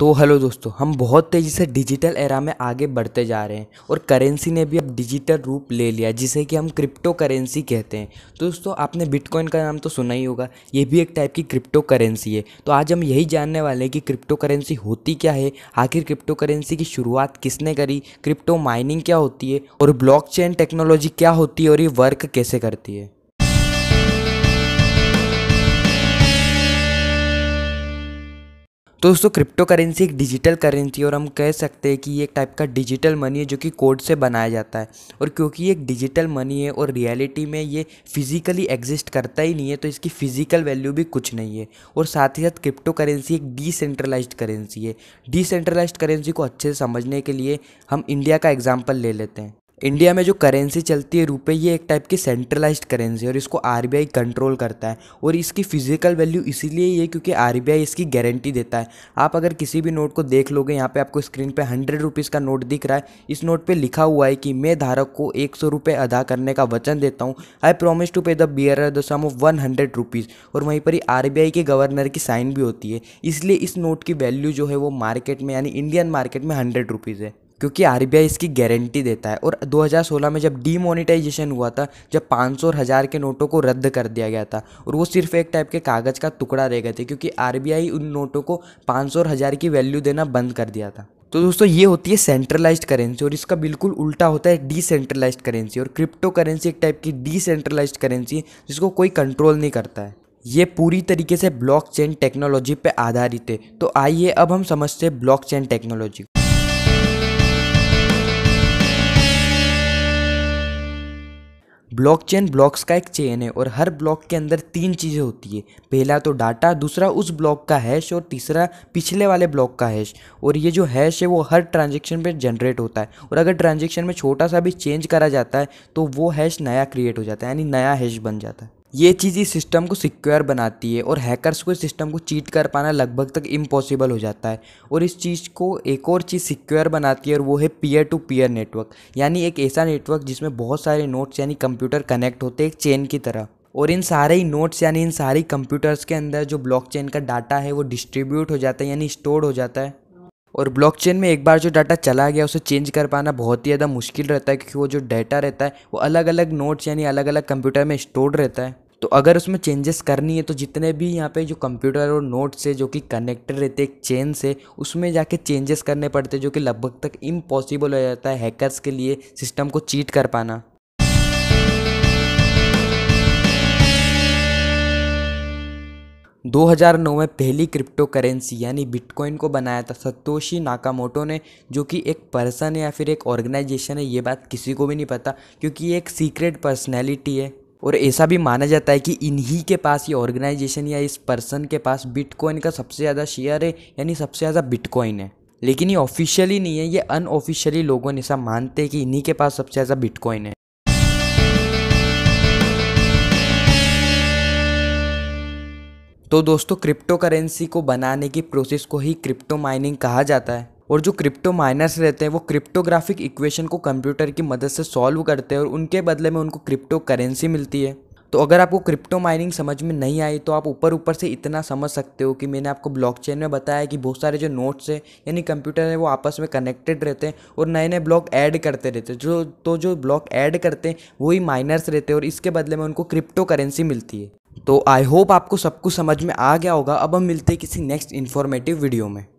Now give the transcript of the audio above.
तो हेलो दोस्तों हम बहुत तेज़ी से डिजिटल एरा में आगे बढ़ते जा रहे हैं और करेंसी ने भी अब डिजिटल रूप ले लिया जिसे कि हम क्रिप्टो करेंसी कहते हैं तो दोस्तों आपने बिटकॉइन का नाम तो सुना ही होगा ये भी एक टाइप की क्रिप्टो करेंसी है तो आज हम यही जानने वाले हैं कि क्रिप्टो करेंसी होती क्या है आखिर क्रिप्टो करेंसी की शुरुआत किसने करी क्रिप्टो माइनिंग क्या होती है और ब्लॉक टेक्नोलॉजी क्या होती है और ये वर्क कैसे करती है तो दोस्तों क्रिप्टो करेंसी एक डिजिटल करेंसी और हम कह सकते हैं कि ये एक टाइप का डिजिटल मनी है जो कि कोड से बनाया जाता है और क्योंकि ये एक डिजिटल मनी है और रियलिटी में ये फिजिकली एग्जिस्ट करता ही नहीं है तो इसकी फ़िज़िकल वैल्यू भी कुछ नहीं है और साथ ही साथ क्रिप्टो करेंसी एक डिसेंट्रलाइज करेंसी है डिसेंट्रलाइज करेंसी को अच्छे से समझने के लिए हम इंडिया का एग्जाम्पल ले लेते हैं इंडिया में जो करेंसी चलती है रुपए ये एक टाइप की सेंट्रलाइज्ड करेंसी है और इसको आरबीआई कंट्रोल करता है और इसकी फिजिकल वैल्यू इसीलिए ये क्योंकि आरबीआई इसकी गारंटी देता है आप अगर किसी भी नोट को देख लोगे यहाँ पे आपको स्क्रीन पे हंड्रेड रुपीज़ का नोट दिख रहा है इस नोट पे लिखा हुआ है कि मैं धारक को एक सौ रुपये अदा करने का वचन देता हूँ I promise to pay the bearer the sum of one hundred rupees और वहीं पर ही आर के गवर्नर की साइन भी होती है इसलिए इस नोट की वैल्यू जो है वो मार्केट में यानी इंडियन मार्केट में हंड्रेड रुपीज़ है क्योंकि आर इसकी गारंटी देता है और 2016 में जब डीमोनिटाइजेशन हुआ था जब 500 और हज़ार के नोटों को रद्द कर दिया गया था और वो सिर्फ एक टाइप के कागज़ का टुकड़ा रह गए थे क्योंकि आर उन नोटों को 500 और हज़ार की वैल्यू देना बंद कर दिया था तो दोस्तों ये होती है सेंट्रलाइज्ड करेंसी और इसका बिल्कुल उल्टा होता है डिसेंट्रलाइज्ड करेंसी और क्रिप्टो करेंसी एक टाइप की डिसेंट्रलाइज्ड करेंसी जिसको कोई कंट्रोल नहीं करता है ये पूरी तरीके से ब्लॉकचेन टेक्नोलॉजी पे आधारित है तो आइए अब हम समझते हैं ब्लॉकचेन टेक्नोलॉजी ब्लॉकचेन ब्लॉक्स का एक चेन है और हर ब्लॉक के अंदर तीन चीज़ें होती है पहला तो डाटा दूसरा उस ब्लॉक का हैश और तीसरा पिछले वाले ब्लॉक का हैश और ये जो हैश है वो हर ट्रांजेक्शन पे जनरेट होता है और अगर ट्रांजेक्शन में छोटा सा भी चेंज करा जाता है तो वो हैश नया क्रिएट हो जाता है यानी नया हैश बन जाता है ये चीज़ इस सिस्टम को सिक्योर बनाती है और हैकर्स को इस सिस्टम को चीट कर पाना लगभग तक इम्पॉसिबल हो जाता है और इस चीज़ को एक और चीज़ सिक्योर बनाती है और वो है पीयर टू पीयर नेटवर्क यानी एक ऐसा नेटवर्क जिसमें बहुत सारे नोट्स यानी कंप्यूटर कनेक्ट होते हैं एक चेन की तरह और इन सारे ही नोट्स यानी इन सारी कंप्यूटर्स के अंदर जो ब्लॉकचेन का डाटा है वो डिस्ट्रीब्यूट हो जाता है यानी स्टोर हो जाता है और ब्लॉकचेन में एक बार जो डाटा चला गया उसे चेंज कर पाना बहुत ही ज़्यादा मुश्किल रहता है क्योंकि वो जो डाटा रहता है वो अलग अलग नोट्स यानी अलग अलग कंप्यूटर में स्टोर रहता है तो अगर उसमें चेंजेस करनी है तो जितने भी यहाँ पे जो कंप्यूटर और नोट्स है जो कि कनेक्टेड रहते एक चेन से उसमें जाके चेंजेस करने पड़ते जो कि लगभग तक इम्पॉसिबल हो जाता है हैकर्स के लिए सिस्टम को चीट कर पाना 2009 में पहली क्रिप्टो करेंसी यानी बिटकॉइन को बनाया था सतोशी नाकामोटो ने जो कि एक पर्सन या फिर एक ऑर्गेनाइजेशन है ये बात किसी को भी नहीं पता क्योंकि ये एक सीक्रेट पर्सनैलिटी है और ऐसा भी माना जाता है कि इन्हीं के पास ये ऑर्गेनाइजेशन या इस पर्सन के पास बिटकॉइन का सबसे ज़्यादा शेयर है यानी सबसे ज़्यादा बिटकॉइन है लेकिन ये ऑफिशियली नहीं है ये अनऑफिशियली लोगों ने ऐसा मानते हैं कि इन्हीं के पास सबसे ज़्यादा बिटकॉइन है तो दोस्तों क्रिप्टो करेंसी को बनाने की प्रोसेस को ही क्रिप्टो माइनिंग कहा जाता है और जो क्रिप्टो माइनर्स रहते हैं वो क्रिप्टोग्राफिक इक्वेशन को कंप्यूटर की मदद से सॉल्व करते हैं और उनके बदले में उनको क्रिप्टो करेंसी मिलती है तो अगर आपको क्रिप्टो माइनिंग समझ में नहीं आई तो आप ऊपर ऊपर से इतना समझ सकते हो कि मैंने आपको ब्लॉकचेन में बताया कि बहुत सारे जो नोट्स हैं यानी कंप्यूटर हैं वो आपस में कनेक्टेड रहते हैं और नए नए ब्लॉक ऐड करते रहते हैं जो तो जो ब्लॉक ऐड करते हैं वही माइनर्स रहते हैं और इसके बदले में उनको क्रिप्टो करेंसी मिलती है तो आई होप आपको सब कुछ समझ में आ गया होगा अब हम मिलते हैं किसी नेक्स्ट इन्फॉर्मेटिव वीडियो में